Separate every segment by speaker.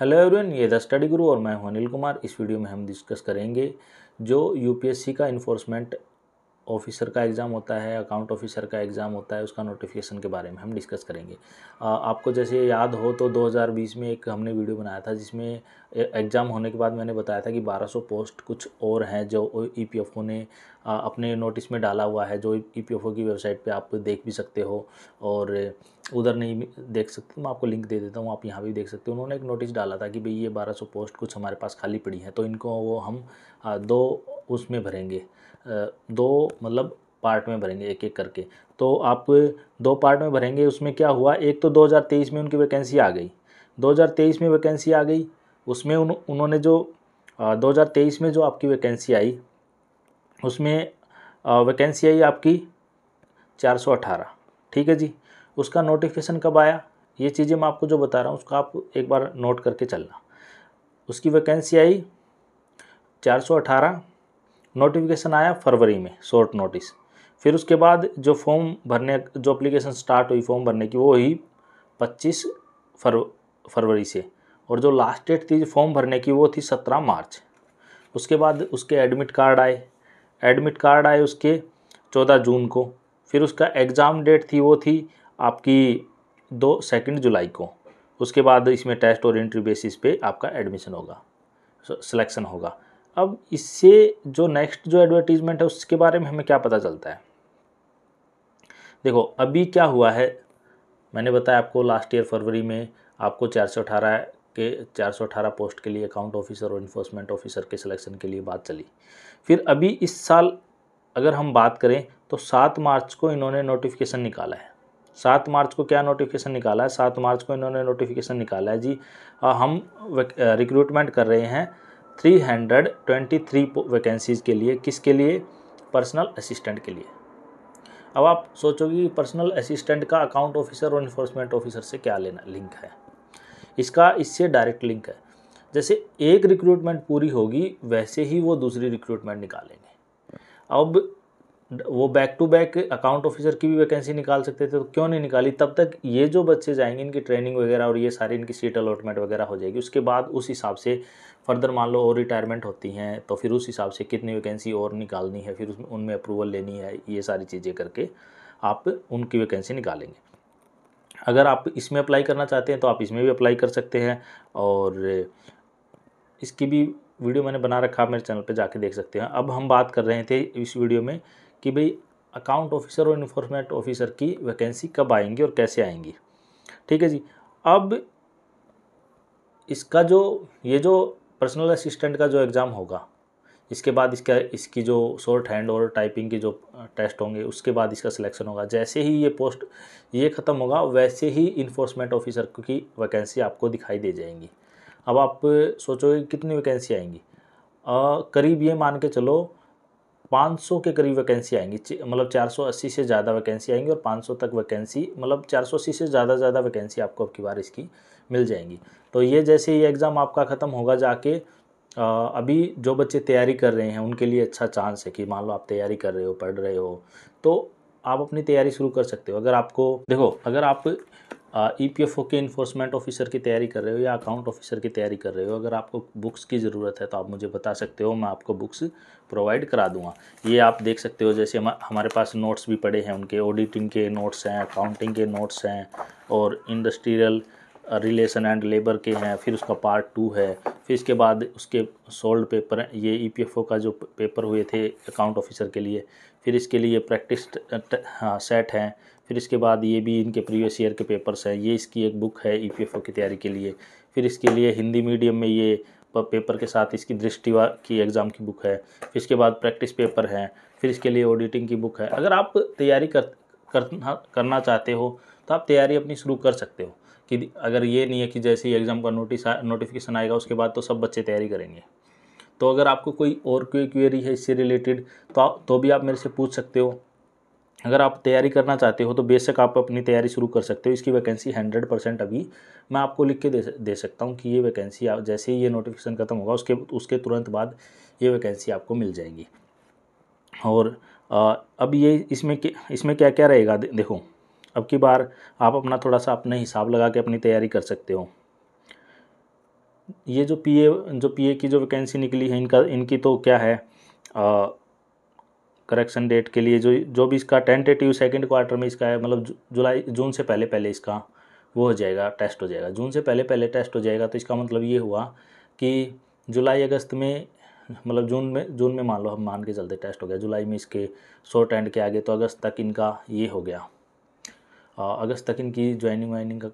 Speaker 1: hello everyone ये the Study Guru और मैं हूं अनिल कुमार इस वीडियो में हम डिस्कस करेंगे जो यूपीएससी का इन्फोर्समेंट ऑफिसर का एग्ज़ाम होता है अकाउंट ऑफिसर का एग्ज़ाम होता है उसका नोटिफिकेशन के बारे में हम डिस्कस करेंगे आपको जैसे याद हो तो 2020 में एक हमने वीडियो बनाया था जिसमें एग्ज़ाम होने के बाद मैंने बताया था कि 1200 पोस्ट कुछ और हैं जो ई e ने अपने नोटिस में डाला हुआ है जो ई e की वेबसाइट पर आप देख भी सकते हो और उधर नहीं देख सकते तो मैं आपको लिंक दे देता हूँ आप यहाँ भी देख सकते हो उन्होंने एक नोटिस डाला था कि भाई ये 1200 पोस्ट कुछ हमारे पास खाली पड़ी हैं तो इनको वो हम दो उसमें भरेंगे दो मतलब पार्ट में भरेंगे एक एक करके तो आप दो पार्ट में भरेंगे उसमें क्या हुआ एक तो 2023 में उनकी वैकेंसी आ गई 2023 में वैकेंसी आ गई उसमें उन, उन्होंने जो आ, 2023 में जो आपकी वैकेंसी आई उसमें वैकेंसी आई आपकी 418 ठीक है जी उसका नोटिफिकेशन कब आया ये चीज़ें मैं आपको जो बता रहा हूँ उसका आप एक बार नोट करके चलना उसकी वैकेंसी आई चार नोटिफिकेशन आया फरवरी में शॉर्ट नोटिस फिर उसके बाद जो फॉर्म भरने जो अप्लीकेशन स्टार्ट हुई फॉर्म भरने की वो ही पच्चीस फरव फरवरी से और जो लास्ट डेट थी फॉर्म भरने की वो थी सत्रह मार्च उसके बाद उसके एडमिट कार्ड आए एडमिट कार्ड आए उसके चौदह जून को फिर उसका एग्ज़ाम डेट थी वो थी आपकी दो सेकेंड जुलाई को उसके बाद इसमें टेस्ट और इंटरव्यू बेसिस पे आपका एडमिशन होगा सिलेक्शन होगा अब इससे जो नेक्स्ट जो एडवर्टीज़मेंट है उसके बारे में हमें क्या पता चलता है देखो अभी क्या हुआ है मैंने बताया आपको लास्ट ईयर फरवरी में आपको चार सौ अठारह के चार सौ अठारह पोस्ट के लिए अकाउंट ऑफिसर और इन्फोर्समेंट ऑफिसर के सिलेक्शन के लिए बात चली फिर अभी इस साल अगर हम बात करें तो सात मार्च को इन्होंने नोटिफिकेशन निकाला है सात मार्च को क्या नोटिफिकेशन निकाला है सात मार्च को इन्होंने नोटिफिकेशन निकाला है जी हम रिक्रूटमेंट कर रहे हैं three hundred twenty three vacancies के लिए किसके लिए पर्सनल असिस्टेंट के लिए अब आप सोचोगे कि पर्सनल असिस्टेंट का अकाउंट ऑफिसर और इन्फोर्समेंट ऑफिसर से क्या लेना लिंक है इसका इससे डायरेक्ट लिंक है जैसे एक रिक्रूटमेंट पूरी होगी वैसे ही वो दूसरी रिक्रूटमेंट निकालेंगे अब वो back to back account officer की भी वैकेंसी निकाल सकते थे तो क्यों नहीं निकाली तब तक ये जो बच्चे जाएंगे इनकी ट्रेनिंग वगैरह और ये सारी इनकी सीट अलॉटमेंट वगैरह हो जाएगी उसके बाद उस हिसाब से फर्दर मान लो और रिटायरमेंट होती हैं तो फिर उस हिसाब से कितनी वैकेंसी और निकालनी है फिर उसमें उनमें अप्रूवल लेनी है ये सारी चीज़ें करके आप उनकी वैकेंसी निकालेंगे अगर आप इसमें अप्लाई करना चाहते हैं तो आप इसमें भी अप्लाई कर सकते हैं और इसकी भी वीडियो मैंने बना रखा है मेरे चैनल पे जाके देख सकते हैं अब हम बात कर रहे थे इस वीडियो में कि भाई अकाउंट ऑफिसर और इन्फोर्समेंट ऑफिसर की वैकेंसी कब आएंगी और कैसे आएंगी ठीक है जी अब इसका जो ये जो पर्सनल असिस्टेंट का जो एग्ज़ाम होगा इसके बाद इसका इसकी जो शॉर्ट हैंड और टाइपिंग के जो टेस्ट होंगे उसके बाद इसका सिलेक्शन होगा जैसे ही ये पोस्ट ये ख़त्म होगा वैसे ही इन्फोर्समेंट ऑफिसर की वैकेंसी आपको दिखाई दे जाएंगी अब आप सोचोगे कितनी वैकेंसी आएंगी करीब ये मान के चलो 500 के करीब वैकेंसी आएंगी मतलब 480 से ज़्यादा वैकेंसी आएंगी और 500 तक वैकेंसी मतलब 480 से ज़्यादा ज़्यादा वैकेंसी आपको अब की बार इसकी मिल जाएंगी तो ये जैसे ये एग्ज़ाम आपका ख़त्म होगा जाके आ, अभी जो बच्चे तैयारी कर रहे हैं उनके लिए अच्छा चांस है कि मान लो आप तैयारी कर रहे हो पढ़ रहे हो तो आप अपनी तैयारी शुरू कर सकते हो अगर आपको देखो अगर आप ई पी एफ ओ के इन्फोर्समेंट ऑफिसर की तैयारी कर रहे हो या अकाउंट ऑफिसर की तैयारी कर रहे हो अगर आपको बुक्स की ज़रूरत है तो आप मुझे बता सकते हो मैं आपको बुक्स प्रोवाइड करा दूंगा ये आप देख सकते हो जैसे हमारे पास नोट्स भी पड़े हैं उनके ऑडिटिंग के नोट्स हैं अकाउंटिंग के नोट्स हैं और इंडस्ट्रियल रिलेशन एंड लेबर के हैं फिर उसका पार्ट टू है फिर इसके बाद उसके सोल्ड पेपर ये ईपीएफओ e का जो पेपर हुए थे अकाउंट ऑफिसर के लिए फिर इसके लिए प्रैक्टिस सेट हाँ, हैं फिर इसके बाद ये भी इनके प्रीवियस ईयर के पेपर्स हैं ये इसकी एक बुक है ई e की तैयारी के लिए फिर इसके लिए हिंदी मीडियम में ये पेपर के साथ इसकी दृष्टि की एग्ज़ाम की बुक है फिर इसके बाद प्रैक्टिस पेपर है फिर इसके लिए ऑडिटिंग की बुक है अगर आप तैयारी कर करना करना चाहते हो तो आप तैयारी अपनी शुरू कर सकते हो कि अगर ये नहीं है कि जैसे ही एग्ज़ाम का नोटिस नोटिफिकेशन आएगा उसके बाद तो सब बच्चे तैयारी करेंगे तो अगर आपको कोई और कोई क्वेरी है इससे रिलेटेड तो तो भी आप मेरे से पूछ सकते हो अगर आप तैयारी करना चाहते हो तो बेशक आप अपनी तैयारी शुरू कर सकते हो इसकी वैकेंसी हंड्रेड परसेंट अभी मैं आपको लिख के दे दे सकता हूँ कि ये वैकेंसी आप जैसे ही ये नोटिफिकेशन ख़त्म होगा उसके उसके तुरंत बाद ये वैकेंसी आपको मिल जाएगी और आ, अब ये इसमें इसमें क्या क्या रहेगा दे, देखो अब की बार आप अपना थोड़ा सा अपने हिसाब लगा के अपनी तैयारी कर सकते हो ये जो पी जो पी की जो वैकेंसी निकली है इनका इनकी तो क्या है आ, करेक्शन डेट के लिए जो जो भी इसका टेंटेटिव सेकेंड क्वार्टर में इसका है मतलब जुलाई जून से पहले पहले इसका वो हो जाएगा टेस्ट हो जाएगा जून से पहले पहले टेस्ट हो जाएगा तो इसका मतलब ये हुआ कि जुलाई अगस्त में मतलब जून में जून में मान लो हम मान के चलते टेस्ट हो गया जुलाई में इसके शॉर्ट एंड के आगे तो अगस्त तक इनका ये हो गया अगस्त तक इनकी ज्वाइनिंग वाइनिंग का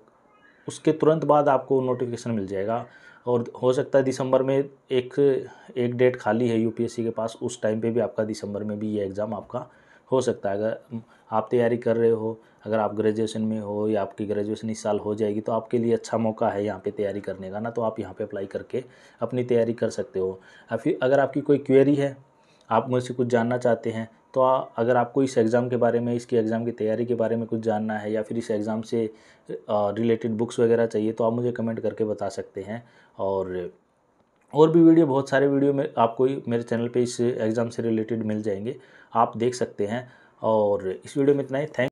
Speaker 1: उसके तुरंत बाद आपको नोटिफिकेशन मिल जाएगा और हो सकता है दिसंबर में एक एक डेट खाली है यूपीएससी के पास उस टाइम पे भी आपका दिसंबर में भी ये एग्ज़ाम आपका हो सकता है अगर आप तैयारी कर रहे हो अगर आप ग्रेजुएशन में हो या आपकी ग्रेजुएशन इस साल हो जाएगी तो आपके लिए अच्छा मौका है यहाँ पे तैयारी करने का ना तो आप यहाँ पे अप्लाई करके अपनी तैयारी कर सकते हो या फिर अगर आपकी कोई क्वेरी है आप मुझसे कुछ जानना चाहते हैं तो अगर आपको इस एग्ज़ाम के बारे में इसकी एग्ज़ाम की तैयारी के बारे में कुछ जानना है या फिर इस एग्ज़ाम से रिलेटेड बुक्स वगैरह चाहिए तो आप मुझे कमेंट करके बता सकते हैं और और भी वीडियो बहुत सारे वीडियो में आपको मेरे चैनल पे इस एग्ज़ाम से रिलेटेड मिल जाएंगे आप देख सकते हैं और इस वीडियो में इतना ही थैंक